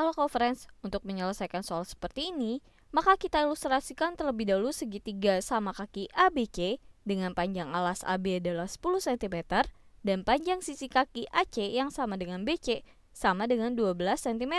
Halo Friends, untuk menyelesaikan soal seperti ini, maka kita ilustrasikan terlebih dahulu segitiga sama kaki ABC dengan panjang alas AB adalah 10 cm dan panjang sisi kaki AC yang sama dengan BC sama dengan 12 cm.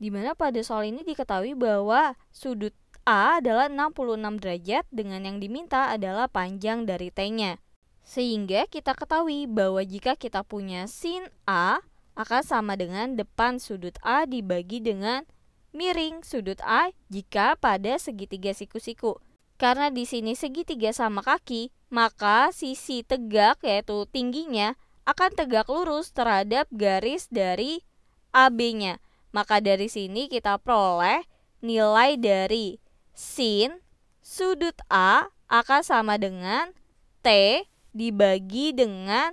Di mana pada soal ini diketahui bahwa sudut A adalah 66 derajat dengan yang diminta adalah panjang dari T-nya. Sehingga kita ketahui bahwa jika kita punya sin A akan sama dengan depan sudut A dibagi dengan miring sudut A jika pada segitiga siku-siku. Karena di sini segitiga sama kaki, maka sisi tegak yaitu tingginya akan tegak lurus terhadap garis dari AB-nya. Maka dari sini kita peroleh nilai dari sin sudut A akan sama dengan T dibagi dengan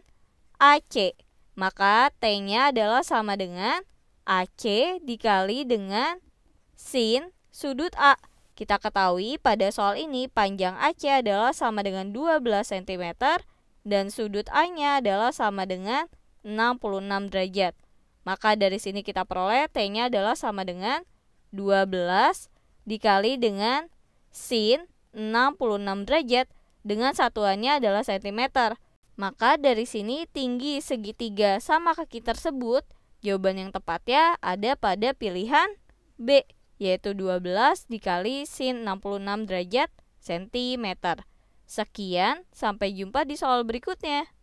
AC. Maka T-nya adalah sama dengan AC dikali dengan sin sudut A. Kita ketahui pada soal ini panjang AC adalah sama dengan 12 cm dan sudut A-nya adalah sama dengan 66 derajat. Maka dari sini kita peroleh T-nya adalah sama dengan 12 dikali dengan sin 66 derajat dengan satuannya adalah cm. Maka dari sini tinggi segitiga sama kaki tersebut, jawaban yang tepatnya ada pada pilihan B, yaitu 12 dikali sin 66 derajat cm. Sekian, sampai jumpa di soal berikutnya.